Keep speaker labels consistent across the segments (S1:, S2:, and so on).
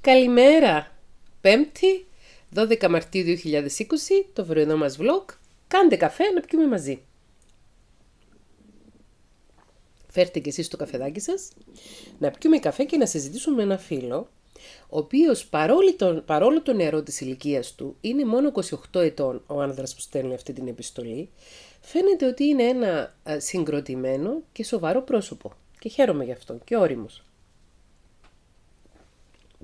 S1: καλημερα Πέμπτη, 12 Μαρτίου 2020, το βροινό μας vlog. Κάντε καφέ να πιούμε μαζί. Φέρτε και εσείς το καφεδάκι σας, να πιούμε καφέ και να συζητήσουμε με ένα φίλο, ο οποίος παρόλο τον, παρόλο τον νερό της ηλικίας του, είναι μόνο 28 ετών ο άνδρας που στέλνει αυτή την επιστολή, φαίνεται ότι είναι ένα ε, συγκροτημένο και σοβαρό πρόσωπο. Και χαίρομαι γι' αυτό και όριμος.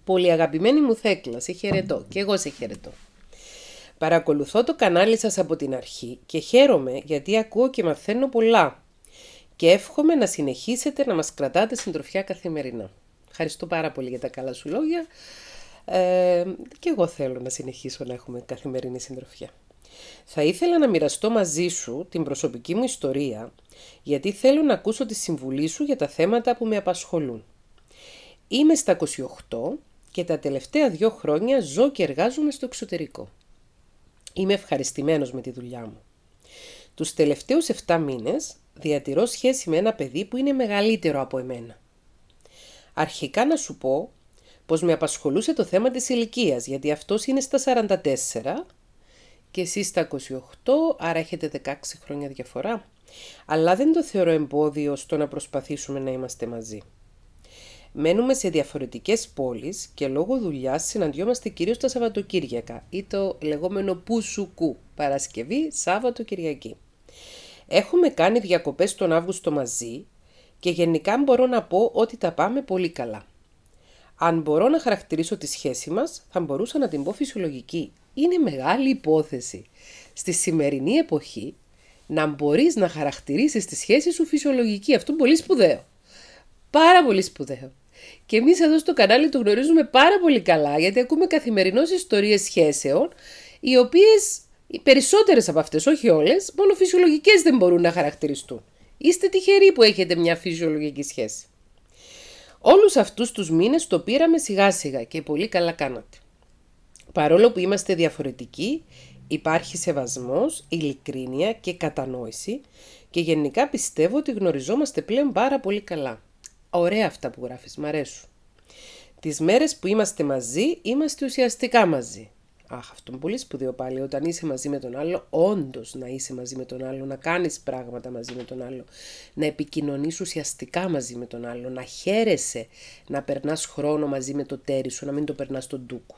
S1: Πολύ αγαπημένη μου Θέκλα, σε χαιρετώ και εγώ σε χαιρετώ. Παρακολουθώ το κανάλι σας από την αρχή και χαίρομαι γιατί ακούω και μαθαίνω πολλά και εύχομαι να συνεχίσετε να μας κρατάτε συντροφιά καθημερινά. Ευχαριστώ πάρα πολύ για τα καλά σου λόγια ε, και εγώ θέλω να συνεχίσω να έχουμε καθημερινή συντροφιά. Θα ήθελα να μοιραστώ μαζί σου την προσωπική μου ιστορία γιατί θέλω να ακούσω τη συμβουλή σου για τα θέματα που με απασχολούν. Είμαι στα 28 και τα τελευταία δύο χρόνια ζω και εργάζομαι στο εξωτερικό. Είμαι ευχαριστημένος με τη δουλειά μου. Τους τελευταίους 7 μήνες διατηρώ σχέση με ένα παιδί που είναι μεγαλύτερο από εμένα. Αρχικά να σου πω πως με απασχολούσε το θέμα της ηλικίας, γιατί αυτός είναι στα 44 και εσύ στα 28, άρα έχετε 16 χρόνια διαφορά. Αλλά δεν το θεωρώ εμπόδιο στο να προσπαθήσουμε να είμαστε μαζί. Μένουμε σε διαφορετικές πόλεις και λόγω δουλειάς συναντιόμαστε κυρίως τα Σαββατοκύριακα ή το λεγόμενο πουσουκού, Παρασκευή, Σάββατο, Κυριακή. Έχουμε κάνει διακοπές τον Αύγουστο μαζί και γενικά μπορώ να πω ότι τα πάμε πολύ καλά. Αν μπορώ να χαρακτηρίσω τη σχέση μας, θα μπορούσα να την πω φυσιολογική. Είναι μεγάλη υπόθεση. Στη σημερινή εποχή, να μπορείς να χαρακτηρίσεις τη σχέση σου φυσιολογική. Αυτό είναι πολύ σπουδαίο. Πάρα πολύ σπουδαίο. Και εμείς εδώ στο κανάλι το γνωρίζουμε πάρα πολύ καλά, γιατί ακούμε καθημερινώς ιστορίες σχέσεων, οι οποίες, οι περισσότερες από αυτές, όχι όλες, μόνο φυσιολογικές δεν μπορούν να χαρακτηριστούν. Είστε τυχεροί που έχετε μια φυσιολογική σχέση. Όλους αυτούς τους μήνες το πήραμε σιγά σιγά και πολύ καλά κάνατε. Παρόλο που είμαστε διαφορετικοί, υπάρχει σεβασμός, ειλικρίνεια και κατανόηση και γενικά πιστεύω ότι γνωριζόμαστε πλέον πάρα πολύ καλά. Ωραία αυτά που γράφεις, μ' αρέσουν. Τις μέρες που είμαστε μαζί, είμαστε ουσιαστικά μαζί. Αχ, αυτό είναι πολύ σπουδαίο πάλι. Όταν είσαι μαζί με τον άλλο, όντως να είσαι μαζί με τον άλλο, να κάνεις πράγματα μαζί με τον άλλο, να επικοινωνείς ουσιαστικά μαζί με τον άλλο, να χαίρεσαι να περνάς χρόνο μαζί με το τέρι σου, να μην το περνάς τον ντούκο.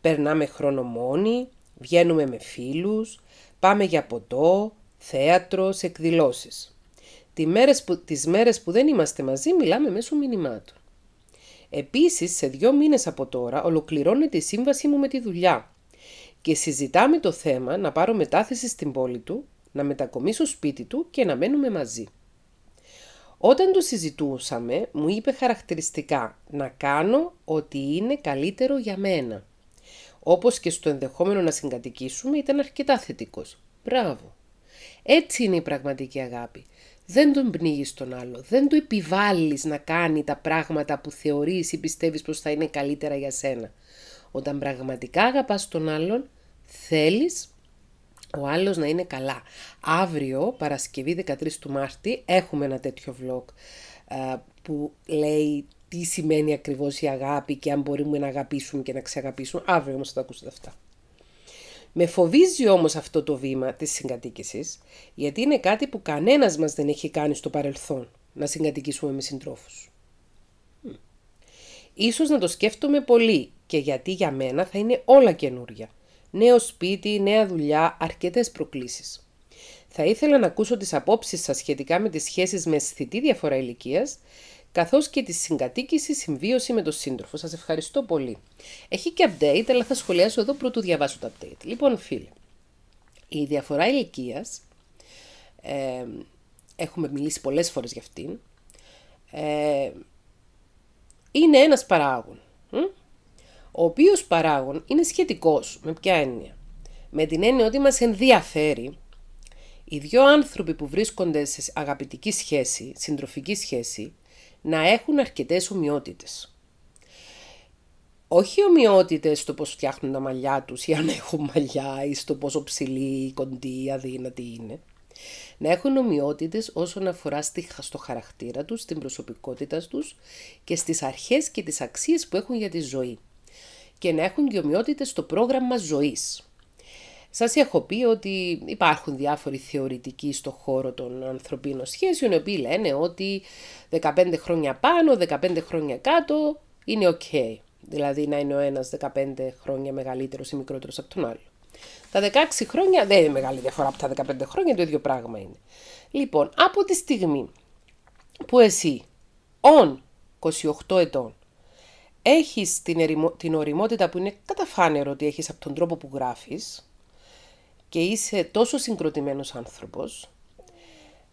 S1: Περνάμε χρόνο μόνοι, βγαίνουμε με φίλους, πάμε για ποτό, θέατρο, σε εκδηλώσεις. Τι μέρες που, τις μέρες που δεν είμαστε μαζί μιλάμε μέσω μηνυμάτων. Επίσης, σε δύο μήνες από τώρα ολοκληρώνεται η σύμβασή μου με τη δουλειά και συζητάμε το θέμα να πάρω μετάθεση στην πόλη του, να μετακομίσω σπίτι του και να μένουμε μαζί. Όταν το συζητούσαμε, μου είπε χαρακτηριστικά να κάνω ότι είναι καλύτερο για μένα. Όπως και στο ενδεχόμενο να συγκατοικήσουμε ήταν αρκετά θετικός. Μπράβο! Έτσι είναι η πραγματική αγάπη δεν τον πνίγεις τον άλλο, δεν του επιβάλλεις να κάνει τα πράγματα που θεωρείς ή πιστεύεις πως θα είναι καλύτερα για σένα. Όταν πραγματικά αγαπάς τον άλλον, θέλεις ο άλλος να είναι καλά. Αύριο, Παρασκευή 13 του Μάρτη, έχουμε ένα τέτοιο vlog ε, που λέει τι σημαίνει ακριβώς η αγάπη και αν μπορούμε να αγαπήσουμε και να ξεαγαπήσουμε. Αύριο όμως θα τα ακούσετε αυτά. Με φοβίζει όμως αυτό το βήμα της συγκατοίκησης, γιατί είναι κάτι που κανένας μας δεν έχει κάνει στο παρελθόν, να συγκατοικήσουμε με συντρόφους. Ίσως να το σκέφτομαι πολύ και γιατί για μένα θα είναι όλα καινούρια. Νέο σπίτι, νέα δουλειά, αρκετές προκλήσεις. Θα ήθελα να ακούσω τις απόψεις σας σχετικά με τις σχέσεις με αισθητή διαφορά ηλικίας Καθώς και τη συγκατοίκηση συμβίωση με τον σύντροφο. σας ευχαριστώ πολύ. Έχει και update, αλλά θα σχολιάσω εδώ πρωτού διαβάσω το update. Λοιπόν, φίλε, η διαφορά ηλικίας. Ε, έχουμε μιλήσει πολλές φορές γι' αυτήν, ε, είναι ένας παράγων, ο οποίος παράγων είναι σχετικός, με ποια έννοια. Με την έννοια ότι μας ενδιαφέρει οι δύο άνθρωποι που βρίσκονται σε αγαπητική σχέση, συντροφική σχέση, να έχουν αρκετές ομοιότητες. Όχι ομοιότητες στο πώς φτιάχνουν τα μαλλιά τους ή αν έχουν μαλλιά ή στο πόσο ψηλή, ή κοντή, αδύνατη είναι. Να έχουν ομοιότητες όσον αφορά στο χαρακτήρα τους, στην προσωπικότητας τους και στις αρχές και τις αξίες που έχουν για τη ζωή. Και να έχουν και ομοιότητες στο πρόγραμμα ζωής. Σας έχω πει ότι υπάρχουν διάφοροι θεωρητικοί στο χώρο των ανθρωπίνων σχέσεων, οι οποίοι λένε ότι 15 χρόνια πάνω, 15 χρόνια κάτω είναι ok. Δηλαδή να είναι ο ένας 15 χρόνια μεγαλύτερος ή μικρότερος από τον άλλο. Τα 16 χρόνια δεν είναι μεγάλη διαφορά από τα 15 χρόνια, το ίδιο πράγμα είναι. Λοιπόν, από τη στιγμή που εσύ, όν 28 ετών, έχεις την, την οριμότητα που είναι καταφάνερο ότι έχεις από τον τρόπο που γράφεις, και είσαι τόσο συγκροτημένος άνθρωπος,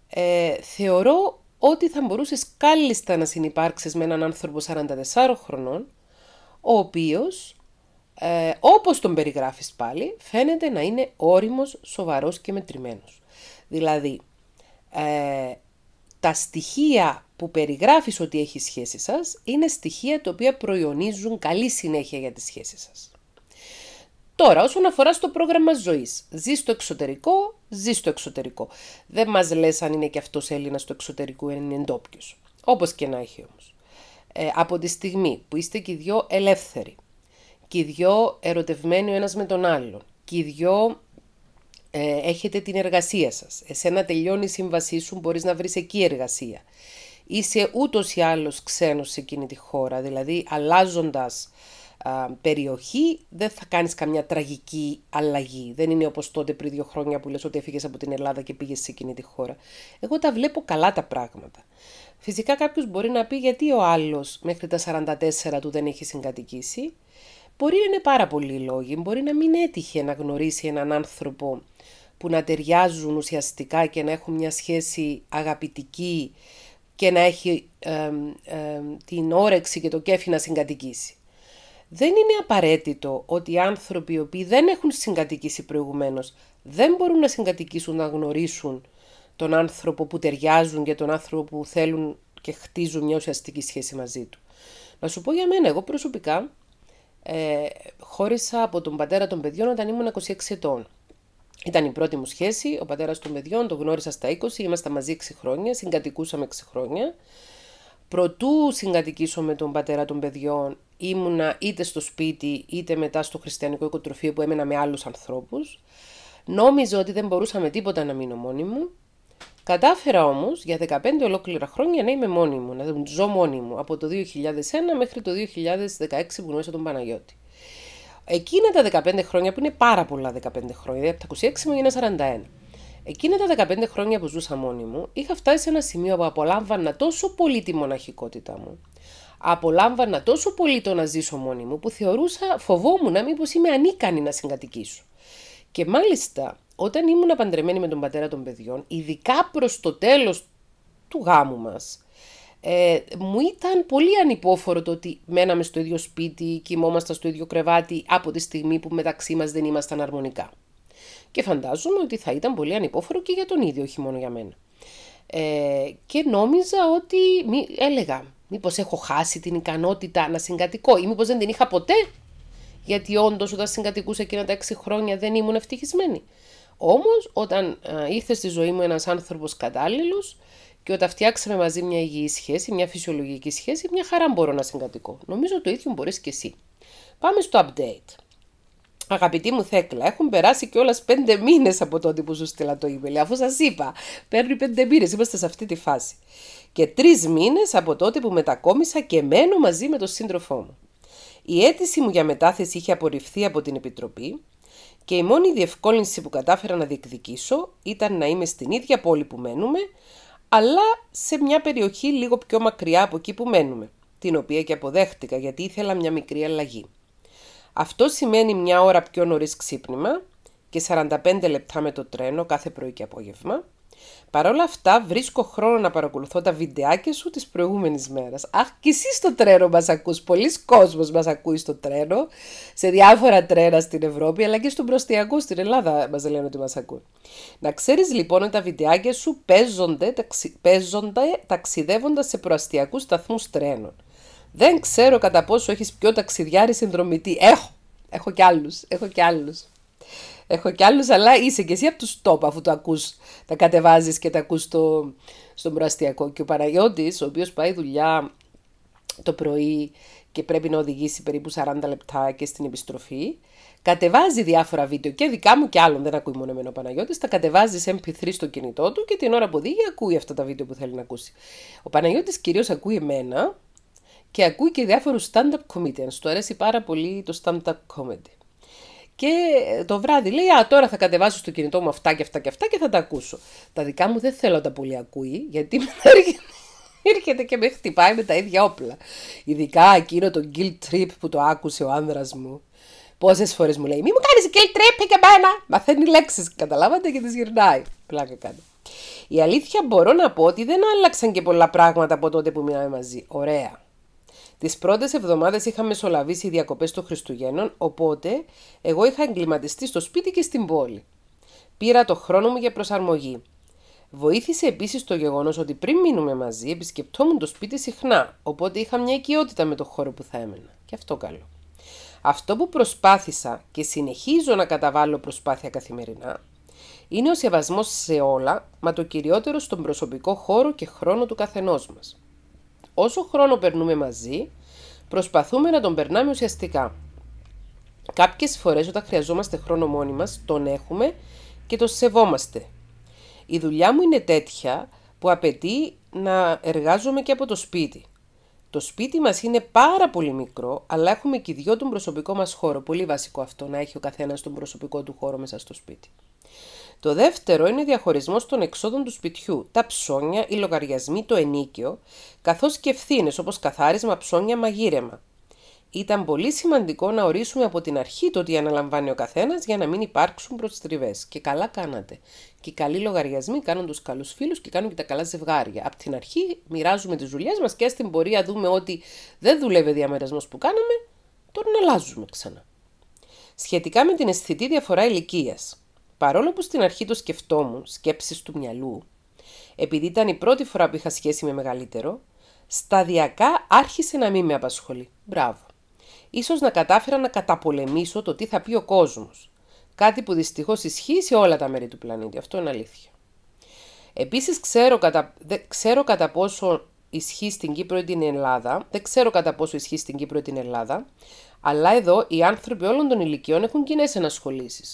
S1: ε, θεωρώ ότι θα μπορούσες κάλλιστα να συνεπάρξεις με έναν άνθρωπο 44 χρονών, ο οποίος, ε, όπως τον περιγράφεις πάλι, φαίνεται να είναι όριμος, σοβαρός και μετρημένος. Δηλαδή, ε, τα στοιχεία που περιγράφεις ότι έχει σχέση σας είναι στοιχεία τα οποία προϊονίζουν καλή συνέχεια για τη σχέση σας. Τώρα, όσον αφορά στο πρόγραμμα ζωής, ζει στο εξωτερικό, ζει στο εξωτερικό. Δεν μας λες αν είναι και αυτός Έλληνας στο εξωτερικό αν είναι εντόπιο. Όπως και να έχει όμως. Ε, από τη στιγμή που είστε και οι δυο ελεύθεροι, και οι δυο ερωτευμένοι ο ένας με τον άλλον, και οι δυο ε, έχετε την εργασία σας. Εσένα τελειώνει η σύμβασή σου, μπορείς να βρεις εκεί εργασία. Είσαι ούτως ή άλλως ξένος σε εκείνη τη χώρα, δηλαδή αλλάζοντας περιοχή δεν θα κάνεις καμιά τραγική αλλαγή. Δεν είναι όπως τότε πριν δύο χρόνια που λες ότι έφυγες από την Ελλάδα και πήγες σε εκείνη τη χώρα. Εγώ τα βλέπω καλά τα πράγματα. Φυσικά κάποιος μπορεί να πει γιατί ο άλλος μέχρι τα 44 του δεν έχει συγκατοικήσει. Μπορεί να είναι πάρα πολλοί λόγοι, μπορεί να μην έτυχε να γνωρίσει έναν άνθρωπο που να ταιριάζουν ουσιαστικά και να έχουν μια σχέση αγαπητική και να έχει ε, ε, την όρεξη και το κέφι να συγκατοικήσει. Δεν είναι απαραίτητο ότι οι άνθρωποι οι οποίοι δεν έχουν συγκατοικήσει προηγουμένως δεν μπορούν να συγκατοικήσουν, να γνωρίσουν τον άνθρωπο που ταιριάζουν και τον άνθρωπο που θέλουν και χτίζουν μια ουσιαστική σχέση μαζί του. Να σου πω για μένα, εγώ προσωπικά ε, χώρισα από τον πατέρα των παιδιών όταν ήμουν 26 ετών. Ήταν η πρώτη μου σχέση, ο πατέρας των παιδιών, τον γνώρισα στα 20, ήμασταν μαζί 6 χρόνια, συγκατοικούσαμε 6 χρόνια. Προτού συγκατοικήσω με τον πατέρα των παιδιών, ήμουνα είτε στο σπίτι είτε μετά στο χριστιανικό οικοτροφείο που έμενα με άλλους ανθρώπους. Νόμιζα ότι δεν μπορούσα με τίποτα να μείνω μόνη μου. Κατάφερα όμως για 15 ολόκληρα χρόνια να είμαι μόνη μου, να ζω μόνη μου από το 2001 μέχρι το 2016 που γνώρισα τον Παναγιώτη. Εκείνα τα 15 χρόνια που είναι πάρα πολλά 15 χρόνια, από τα 26 μου είναι 41. Εκείνα τα 15 χρόνια που ζούσα μόνη μου, είχα φτάσει σε ένα σημείο που απολάμβανα τόσο πολύ τη μοναχικότητά μου, Απολάμβανα τόσο πολύ το να ζήσω μόνη μου που θεωρούσα, φοβόμουν μήπως είμαι ανίκανη να συγκατοικήσω. Και μάλιστα όταν ήμουν παντρεμένη με τον πατέρα των παιδιών, ειδικά προς το τέλος του γάμου μας, ε, μου ήταν πολύ ανυπόφορο το ότι μέναμε στο ίδιο σπίτι, κοιμόμασταν στο ίδιο κρεβάτι από τη στιγμή που μεταξύ μας δεν ήμασταν αρμονικά. Και φαντάζομαι ότι θα ήταν πολύ ανυπόφορο και για τον ίδιο, όχι μόνο για μένα. Ε, και νόμιζα ότι, μη, έλεγα, Μήπως έχω χάσει την ικανότητα να συγκατοικώ ή μήπως δεν την είχα ποτέ. Γιατί όντως όταν συγκατοικούσα εκείνα τα έξι χρόνια δεν ήμουν ευτυχισμένη. Όμως, όταν α, ήρθε στη ζωή μου ένας άνθρωπος κατάλληλος και όταν φτιάξαμε μαζί μια υγιή σχέση, μια φυσιολογική σχέση, μια χαρά μπορώ να συγκατοικώ. Νομίζω το ίδιο μπορείς και εσύ. Πάμε στο update. Αγαπητή μου Θέκλα, έχουν περάσει κιόλας πέντε μήνες από τότε που σου στείλα το email. Αφού σας είπα, παίρνει πέντε μήνες, είμαστε σε αυτή τη φάση και τρεις μήνες από τότε που μετακόμισα και μένω μαζί με τον σύντροφό μου. Η αίτηση μου για μετάθεση είχε απορριφθεί από την Επιτροπή και η μόνη διευκόλυνση που κατάφερα να διεκδικήσω ήταν να είμαι στην ίδια πόλη που μένουμε, αλλά σε μια περιοχή λίγο πιο μακριά από εκεί που μένουμε, την οποία και αποδέχτηκα γιατί ήθελα μια μικρή αλλαγή. Αυτό σημαίνει μια ώρα πιο νωρίς ξύπνημα και 45 λεπτά με το τρένο κάθε πρωί και απόγευμα, Παρ' όλα αυτά βρίσκω χρόνο να παρακολουθώ τα βιντεάκια σου της προηγούμενης μέρας. Αχ, και εσύ στο τρένο μας ακούς. Πολλοί κόσμος μας ακούει στο τρένο, σε διάφορα τρένα στην Ευρώπη, αλλά και στον προστιακό στην Ελλάδα μας λένε ότι μας ακούν. Να ξέρεις λοιπόν ότι τα βιντεάκια σου παίζονται, ταξι, παίζονται ταξιδεύοντας σε προαστιακούς σταθμούς τρένων. Δεν ξέρω κατά πόσο έχεις πιο ταξιδιάρη συνδρομητή. Έχω, έχω κι άλλους, έχω κι άλλους έχω κι άλλους, αλλά είσαι και εσύ από τους top αφού το ακούς, τα κατεβάζεις και τα ακούς στο, στον προαστιακό. Και ο Παναγιώτης, ο οποίος πάει δουλειά το πρωί και πρέπει να οδηγήσει περίπου 40 λεπτά και στην επιστροφή, κατεβάζει διάφορα βίντεο και δικά μου και άλλων, δεν ακούει μόνο εμένα ο Παναγιώτης, τα κατεβάζει σε MP3 στο κινητό του και την ώρα που οδηγεί ακούει αυτά τα βίντεο που θέλει να ακούσει. Ο Παναγιώτης κυρίως ακούει εμένα και ακούει και διάφορους stand-up comedians. Του αρέσει πάρα πολύ το stand-up comedy. Και ε, το βράδυ λέει: Α, τώρα θα κατεβάσω στο κινητό μου αυτά και αυτά και αυτά και θα τα ακούσω. Τα δικά μου δεν θέλω να τα πολύ ακούει, γιατί έρχεται και με χτυπάει με τα ίδια όπλα. Ειδικά εκείνο το guilt trip που το άκουσε ο άνδρας μου. Πόσες φορές μου λέει: Μη μου κάνεις guilt trip και μένα! Μαθαίνει λέξεις, καταλάβατε και τις γυρνάει. Πλάκα κάτω. Η αλήθεια μπορώ να πω ότι δεν άλλαξαν και πολλά πράγματα από τότε που μιλάμε μαζί. Ωραία. Τις πρώτες εβδομάδες είχα μεσολαβήσει οι διακοπές των Χριστουγέννων, οπότε εγώ είχα εγκληματιστεί στο σπίτι και στην πόλη. Πήρα το χρόνο μου για προσαρμογή. Βοήθησε επίσης το γεγονός ότι πριν μείνουμε μαζί, επισκεπτόμουν το σπίτι συχνά, οπότε είχα μια οικειότητα με το χώρο που θα έμενα. Και αυτό καλό. Αυτό που προσπάθησα και συνεχίζω να καταβάλω προσπάθεια καθημερινά είναι ο σεβασμός σε όλα, μα το κυριότερο στον προσωπικό χώρο και χρόνο του καθενός μας. Όσο χρόνο περνούμε μαζί, προσπαθούμε να τον περνάμε ουσιαστικά. Κάποιες φορές, όταν χρειαζόμαστε χρόνο μόνοι μας, τον έχουμε και τον σεβόμαστε. Η δουλειά μου είναι τέτοια που απαιτεί να εργάζομαι και από το σπίτι. Το σπίτι μας είναι πάρα πολύ μικρό, αλλά έχουμε και δυο τον προσωπικό μας χώρο. Πολύ βασικό αυτό, να έχει ο καθένας τον προσωπικό του χώρο μέσα στο σπίτι. Το δεύτερο είναι διαχωρισμός των εξόδων του σπιτιού, τα ψώνια, οι λογαριασμοί, το ενίκιο, καθώς και ευθύνες όπως καθάρισμα, ψώνια, μαγείρεμα. Ήταν πολύ σημαντικό να ορίσουμε από την αρχή το τι αναλαμβάνει ο καθένας για να μην υπάρξουν προστριβές. Και καλά κάνατε. Και οι καλοί λογαριασμοί κάνουν τους καλούς φίλους και κάνουν και τα καλά ζευγάρια. Απ' την αρχή μοιράζουμε τις δουλειές μας και στην πορεία δούμε ότι δεν δουλεύει ο διαμερισμός που κάναμε, τον αλλάζουμε ξανά. Σχετικά με την αισθητή διαφορά ηλικίας. Παρόλο που στην αρχή το σκεφτόμουν, σκέψεις του μυαλού, επειδή ήταν η πρώτη φορά που είχα σχέση με μεγαλύτερο, σταδιακά άρχισε να μην με απασχολεί. Μπράβο. Ίσως να κατάφερα να καταπολεμήσω το τι θα πει ο κόσμος. Κάτι που δυστυχώς ισχύει σε όλα τα μέρη του πλανήτη. Αυτό είναι αλήθεια. Επίσης ξέρω κατά, ξέρω κατά πόσο ισχύει στην Κύπρο ή την Ελλάδα. Δεν ξέρω κατά πόσο ισχύει στην Κύπρο ή την Ελλάδα. Αλλά εδώ οι άνθρωποι όλων των ηλικιών έχουν κοινές ενασχολήσεις.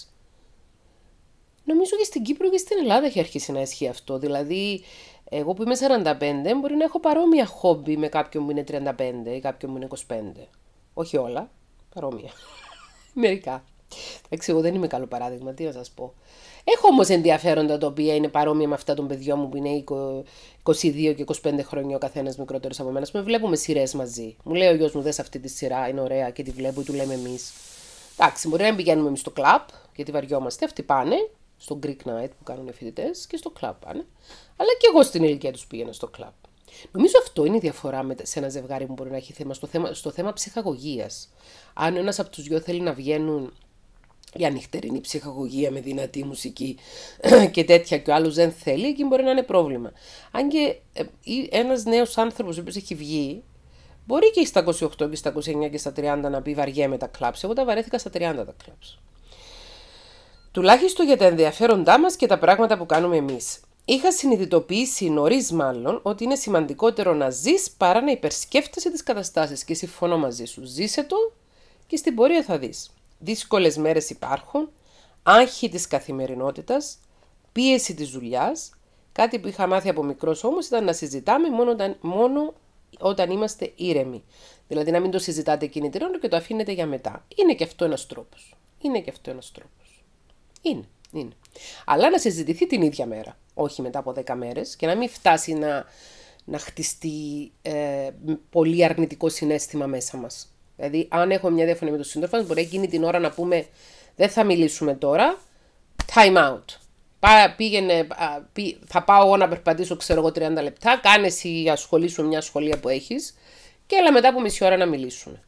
S1: Νομίζω και στην Κύπρο και στην Ελλάδα έχει αρχίσει να ισχύει αυτό. Δηλαδή, εγώ που είμαι 45, μπορεί να έχω παρόμοια χόμπι με κάποιον που είναι 35 ή κάποιον που είναι 25. Όχι όλα, παρόμοια. Μερικά. Εντάξει, εγώ δεν είμαι καλό παράδειγμα, τι να σας πω. Έχω όμως ενδιαφέροντα τα οποία είναι παρόμοια με αυτά των παιδιών μου που είναι 22 και 25 χρόνια ο καθένας μικρότερος από μένα. Με βλέπουμε σειρές μαζί. Μου λέει ο γιος μου, δες αυτή τη σειρά, είναι ωραία και τη βλέπω του λέμε εμείς. Εντάξει, μπορεί να πηγαίνουμε εμείς στο κλαπ, γιατί βαριόμαστε, αυτοί πάνε στο Greek Night που κάνουν οι φοιτητές και στο club πάνε. Αλλά και εγώ στην ηλικία τους πήγαινα στο club. Νομίζω αυτό είναι η διαφορά με, σε ένα ζευγάρι που μπορεί να έχει θέμα στο θέμα, στο θέμα ψυχαγωγίας. Αν ένας από τους δυο θέλει να βγαίνουν για νυχτερινή ψυχαγωγία με δυνατή μουσική και τέτοια και ο άλλος δεν θέλει, εκεί μπορεί να είναι πρόβλημα. Αν και ε, ένας νέος άνθρωπος ο έχει βγει, μπορεί και στα 28 και στα 29 και στα 30 να πει βαριέμαι τα κλάψε. Εγώ τα βαρέθηκα στα 30 τα κλάψε. Τουλάχιστον για τα ενδιαφέροντά μας και τα πράγματα που κάνουμε εμείς. Είχα συνειδητοποιήσει νωρίς, μάλλον, ότι είναι σημαντικότερο να ζεις παρά να υπερσκέφτεσαι τις καταστάσεις και συμφωνώ μαζί σου. Ζήσε το και στην πορεία θα δεις. Δύσκολες μέρες υπάρχουν, άγχη της καθημερινότητας, πίεση της δουλειάς. Κάτι που είχα μάθει από μικρός όμως ήταν να συζητάμε μόνο όταν, μόνο όταν είμαστε ήρεμοι. Δηλαδή να μην το συζητάτε κινητήριο και το αφήνετε για μετά. Είναι και αυτό ένας τρόπος. Είναι και αυτό ένας τρόπος. Είναι, είναι. Αλλά να συζητηθεί την ίδια μέρα, όχι μετά από 10 μέρες, και να μην φτάσει να, να χτιστεί ε, πολύ αρνητικό συνέστημα μέσα μας. Δηλαδή, αν έχω μια διαφωνία με τον σύντροφο μπορεί εκείνη την ώρα να πούμε δεν θα μιλήσουμε τώρα, time out. Πά, πήγαινε, πή, θα πάω εγώ να περπατήσω, ξέρω εγώ, 30 λεπτά, κάνε εσύ ασχολήσου μια σχολεία που έχεις. και έλα μετά από μισή ώρα να μιλήσουμε.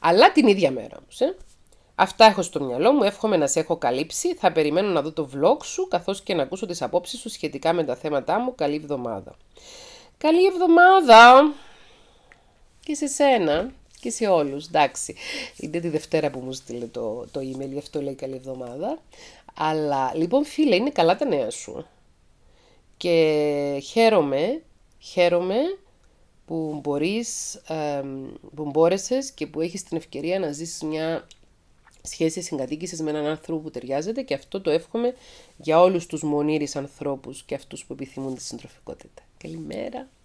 S1: Αλλά την ίδια μέρα όμως. ε. Αυτά έχω στο μυαλό μου, εύχομαι να σε έχω καλύψει. Θα περιμένω να δω το vlog σου, καθώς και να ακούσω τις απόψεις σου σχετικά με τα θέματά μου. Καλή εβδομάδα. Καλή εβδομάδα και σε σένα και σε όλους, εντάξει. Είναι τη Δευτέρα που μου στείλε το, το email, γι' αυτό λέει καλή εβδομάδα. Αλλά λοιπόν φίλε, είναι καλά τα νέα σου. Και χαίρομαι, χαίρομαι που, μπορείς, που μπόρεσες και που έχεις την ευκαιρία να ζήσεις μια σχέση συγκατοίκησης με έναν άνθρωπο που ταιριάζεται και αυτό το εύχομαι για όλους τους μονίριου ανθρώπους και αυτούς που επιθυμούν τη συντροφικότητα. Καλημέρα.